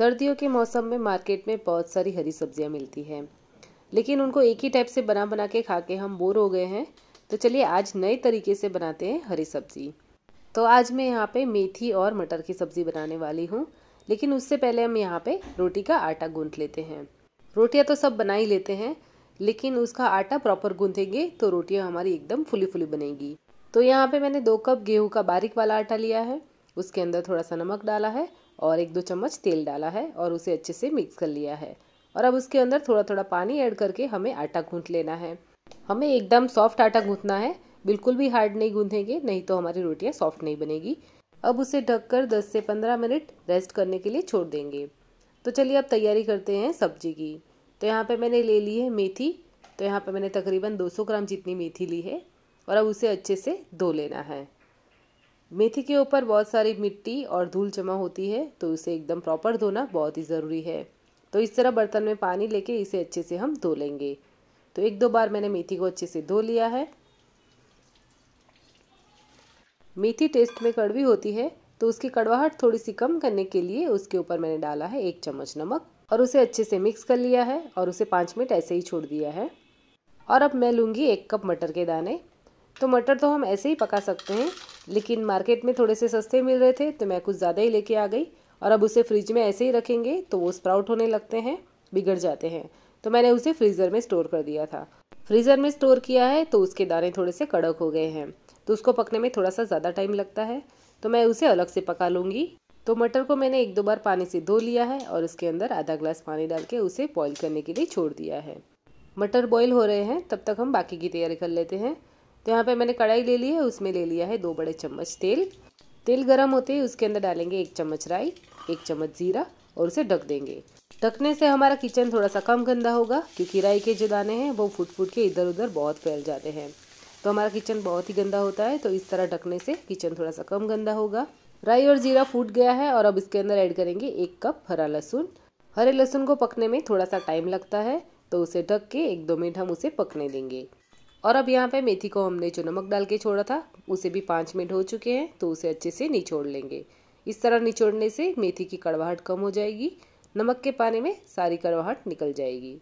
सर्दियों के मौसम में मार्केट में बहुत सारी हरी सब्जियां मिलती हैं लेकिन उनको एक ही टाइप से बना बना के खा के हम बोर हो गए हैं तो चलिए आज नए तरीके से बनाते हैं हरी सब्जी तो आज मैं यहाँ पे मेथी और मटर की सब्ज़ी बनाने वाली हूँ लेकिन उससे पहले हम यहाँ पे रोटी का आटा गूंथ लेते हैं रोटियाँ तो सब बना ही लेते हैं लेकिन उसका आटा प्रॉपर गूंथेंगे तो रोटियाँ हमारी एकदम फुली फुली बनेगी तो यहाँ पे मैंने दो कप गेहूँ का बारीक वाला आटा लिया है उसके अंदर थोड़ा सा नमक डाला है और एक दो चम्मच तेल डाला है और उसे अच्छे से मिक्स कर लिया है और अब उसके अंदर थोड़ा थोड़ा पानी ऐड करके हमें आटा गूंथ लेना है हमें एकदम सॉफ्ट आटा गूंथना है बिल्कुल भी हार्ड नहीं गूंथेंगे नहीं तो हमारी रोटियाँ सॉफ्ट नहीं बनेगी अब उसे ढककर 10 से 15 मिनट रेस्ट करने के लिए छोड़ देंगे तो चलिए अब तैयारी करते हैं सब्जी की तो यहाँ पर मैंने ले ली है मेथी तो यहाँ पर मैंने तकरीबन दो ग्राम जितनी मेथी ली है और अब उसे अच्छे से धो लेना है मेथी के ऊपर बहुत सारी मिट्टी और धूल जमा होती है तो इसे एकदम प्रॉपर धोना बहुत ही ज़रूरी है तो इस तरह बर्तन में पानी लेके इसे अच्छे से हम धो लेंगे तो एक दो बार मैंने मेथी को अच्छे से धो लिया है मेथी टेस्ट में कड़वी होती है तो उसकी कड़वाहट थोड़ी सी कम करने के लिए उसके ऊपर मैंने डाला है एक चम्मच नमक और उसे अच्छे से मिक्स कर लिया है और उसे पाँच मिनट ऐसे ही छोड़ दिया है और अब मैं लूँगी एक कप मटर के दाने तो मटर तो हम ऐसे ही पका सकते हैं लेकिन मार्केट में थोड़े से सस्ते मिल रहे थे तो मैं कुछ ज़्यादा ही लेके आ गई और अब उसे फ्रिज में ऐसे ही रखेंगे तो वो स्प्राउट होने लगते हैं बिगड़ जाते हैं तो मैंने उसे फ्रीज़र में स्टोर कर दिया था फ्रीज़र में स्टोर किया है तो उसके दाने थोड़े से कड़क हो गए हैं तो उसको पकने में थोड़ा सा ज़्यादा टाइम लगता है तो मैं उसे अलग से पका लूँगी तो मटर को मैंने एक दो बार पानी से धो लिया है और उसके अंदर आधा ग्लास पानी डाल के उसे बॉईल करने के लिए छोड़ दिया है मटर बॉईल हो रहे हैं तब तक हम बाकी की तैयारी कर लेते हैं तो यहाँ पे मैंने कढ़ाई ले ली है उसमें ले लिया है दो बड़े चम्मच तेल तेल गरम होते ही उसके अंदर डालेंगे एक चम्मच राई एक चम्मच जीरा और उसे ढक देंगे ढकने से हमारा किचन थोड़ा सा कम गंदा होगा क्योंकि राई के जो दाने हैं वो फूट फूट के इधर उधर बहुत फैल जाते हैं तो हमारा किचन बहुत ही गंदा होता है तो इस तरह ढकने से किचन थोड़ा सा कम गंदा होगा राई और जीरा फूट गया है और अब इसके अंदर ऐड करेंगे एक कप हरा लहसुन हरे लहसुन को पकने में थोड़ा सा टाइम लगता है तो उसे ढक के एक दो मिनट हम उसे पकने देंगे और अब यहाँ पे मेथी को हमने जो नमक डाल के छोड़ा था उसे भी पाँच मिनट हो चुके हैं तो उसे अच्छे से निचोड़ लेंगे इस तरह निचोड़ने से मेथी की कड़वाहट कम हो जाएगी नमक के पानी में सारी कड़वाहट निकल जाएगी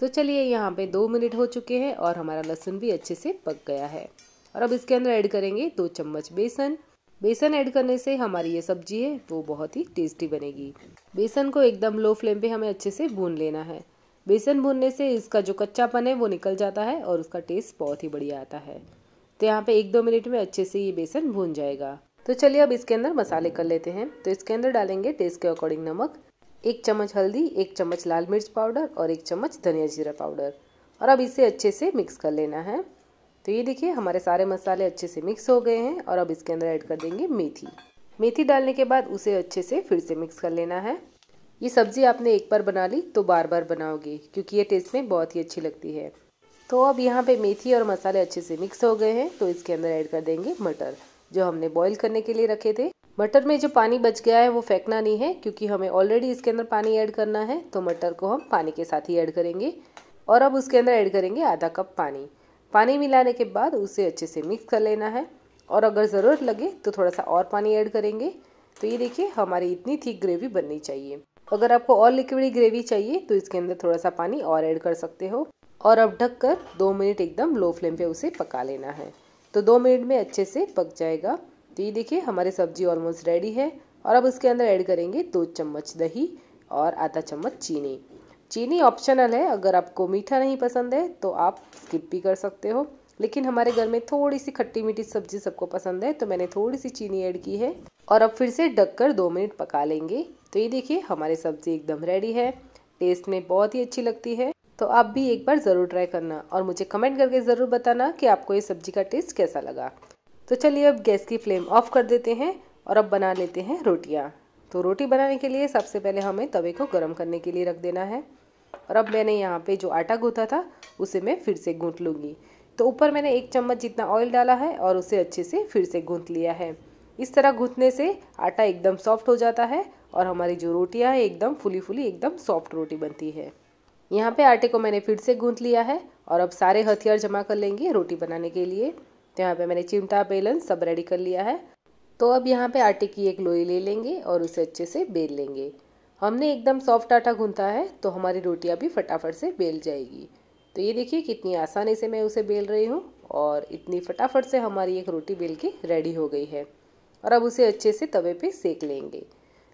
तो चलिए यहाँ पे दो मिनट हो चुके हैं और हमारा लहसुन भी अच्छे से पक गया है और अब इसके अंदर ऐड करेंगे दो चम्मच बेसन बेसन ऐड करने से हमारी ये सब्जी है वो बहुत ही टेस्टी बनेगी बेसन को एकदम लो फ्लेम पे हमें अच्छे से भून लेना है बेसन भूनने से इसका जो कच्चापन है वो निकल जाता है और उसका टेस्ट बहुत ही बढ़िया आता है तो यहाँ पे एक दो मिनट में अच्छे से ये बेसन भून जाएगा तो चलिए अब इसके अंदर मसाले कर लेते हैं तो इसके अंदर डालेंगे टेस्ट के अकॉर्डिंग नमक एक चम्मच हल्दी एक चम्मच लाल मिर्च पाउडर और एक चम्मच धनिया जीरा पाउडर और अब इसे अच्छे से मिक्स कर लेना है तो ये देखिए हमारे सारे मसाले अच्छे से मिक्स हो गए हैं और अब इसके अंदर ऐड कर देंगे मेथी मेथी डालने के बाद उसे अच्छे से फिर से मिक्स कर लेना है ये सब्ज़ी आपने एक बार बना ली तो बार बार बनाओगे क्योंकि ये टेस्ट में बहुत ही अच्छी लगती है तो अब यहाँ पे मेथी और मसाले अच्छे से मिक्स हो गए हैं तो इसके अंदर ऐड कर देंगे मटर जो हमने बॉईल करने के लिए रखे थे मटर में जो पानी बच गया है वो फेंकना नहीं है क्योंकि हमें ऑलरेडी इसके अंदर पानी ऐड करना है तो मटर को हम पानी के साथ ही ऐड करेंगे और अब उसके अंदर ऐड करेंगे आधा कप पानी पानी मिलाने के बाद उसे अच्छे से मिक्स कर लेना है और अगर ज़रूरत लगे तो थोड़ा सा और पानी ऐड करेंगे तो ये देखिए हमारी इतनी थीक ग्रेवी बननी चाहिए तो अगर आपको और लिक्विड ग्रेवी चाहिए तो इसके अंदर थोड़ा सा पानी और ऐड कर सकते हो और अब ढक कर दो मिनट एकदम लो फ्लेम पे उसे पका लेना है तो दो मिनट में अच्छे से पक जाएगा तो ये देखिए हमारी सब्जी ऑलमोस्ट रेडी है और अब उसके अंदर ऐड करेंगे दो चम्मच दही और आधा चम्मच चीनी चीनी ऑप्शनल है अगर आपको मीठा नहीं पसंद है तो आप स्किप भी कर सकते हो लेकिन हमारे घर में थोड़ी सी खट्टी मीठी सब्जी सबको पसंद है तो मैंने थोड़ी सी चीनी ऐड की है और अब फिर से ढक कर दो मिनट पका लेंगे तो ये देखिए हमारी सब्जी एकदम रेडी है टेस्ट में बहुत ही अच्छी लगती है तो आप भी एक बार ज़रूर ट्राई करना और मुझे कमेंट करके ज़रूर बताना कि आपको ये सब्जी का टेस्ट कैसा लगा तो चलिए अब गैस की फ्लेम ऑफ कर देते हैं और अब बना लेते हैं रोटियाँ तो रोटी बनाने के लिए सबसे पहले हमें तवे को गर्म करने के लिए रख देना है और अब मैंने यहाँ पे जो आटा गूँथा था उसे मैं फिर से गूँथ लूँगी तो ऊपर मैंने एक चम्मच जितना ऑयल डाला है और उसे अच्छे से फिर से गूंथ लिया है इस तरह गूंथने से आटा एकदम सॉफ्ट हो जाता है और हमारी जो रोटियाँ हैं एकदम फुली फुली एकदम सॉफ्ट रोटी बनती है यहाँ पे आटे को मैंने फिर से गूंथ लिया है और अब सारे हथियार जमा कर लेंगे रोटी बनाने के लिए तो यहाँ पे मैंने चिमटा बेलन सब रेडी कर लिया है तो अब यहाँ पे आटे की एक लोई ले लेंगे और उसे अच्छे से बेल लेंगे हमने एकदम सॉफ्ट आटा गूंथा है तो हमारी रोटियाँ भी फटाफट से बेल जाएगी तो ये देखिए कितनी आसानी से मैं उसे बेल रही हूँ और इतनी फटाफट से हमारी एक रोटी बेल के रेडी हो गई है और अब उसे अच्छे से तवे पे सेक लेंगे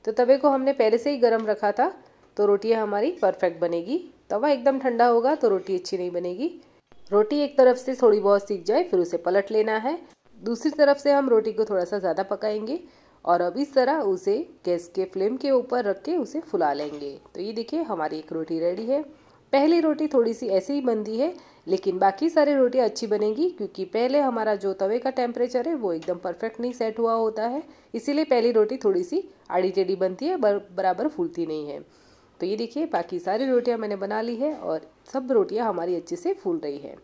तो तवे को हमने पहले से ही गर्म रखा था तो रोटियाँ हमारी परफेक्ट बनेगी तवा एकदम ठंडा होगा तो रोटी अच्छी नहीं बनेगी रोटी एक तरफ से थोड़ी बहुत सीख जाए फिर उसे पलट लेना है दूसरी तरफ से हम रोटी को थोड़ा सा ज़्यादा पकाएंगे और अब इस तरह उसे गैस के फ्लेम के ऊपर रख के उसे फुला लेंगे तो ये देखिए हमारी एक रोटी रेडी है पहली रोटी थोड़ी सी ऐसे ही बनती है लेकिन बाकी सारी रोटियाँ अच्छी बनेगी क्योंकि पहले हमारा जो तवे का टेम्परेचर है वो एकदम परफेक्ट नहीं सेट हुआ होता है इसीलिए पहली रोटी थोड़ी सी आड़ी टेढ़ी बनती है बर, बराबर फूलती नहीं है तो ये देखिए बाकी सारी रोटियाँ मैंने बना ली है और सब रोटियाँ हमारी अच्छे से फूल रही है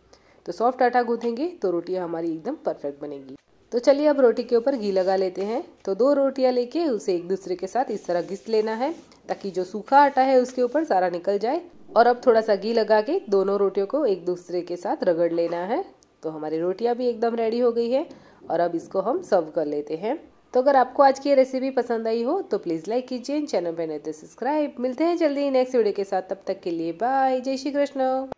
तो सॉफ्ट आटा गूँथेंगे तो रोटियाँ हमारी एकदम परफेक्ट बनेगी तो चलिए अब रोटी के ऊपर घी लगा लेते हैं तो दो रोटियां लेके उसे एक दूसरे के साथ इस तरह घिस लेना है ताकि जो सूखा आटा है उसके ऊपर सारा निकल जाए और अब थोड़ा सा घी लगा के दोनों रोटियों को एक दूसरे के साथ रगड़ लेना है तो हमारी रोटियां भी एकदम रेडी हो गई है और अब इसको हम सर्व कर लेते हैं तो अगर आपको आज की रेसिपी पसंद आई हो तो प्लीज़ लाइक कीजिए चैनल पर नहीं तो सब्सक्राइब मिलते हैं जल्दी नेक्स्ट वीडियो के साथ तब तक के लिए बाय जय श्री कृष्ण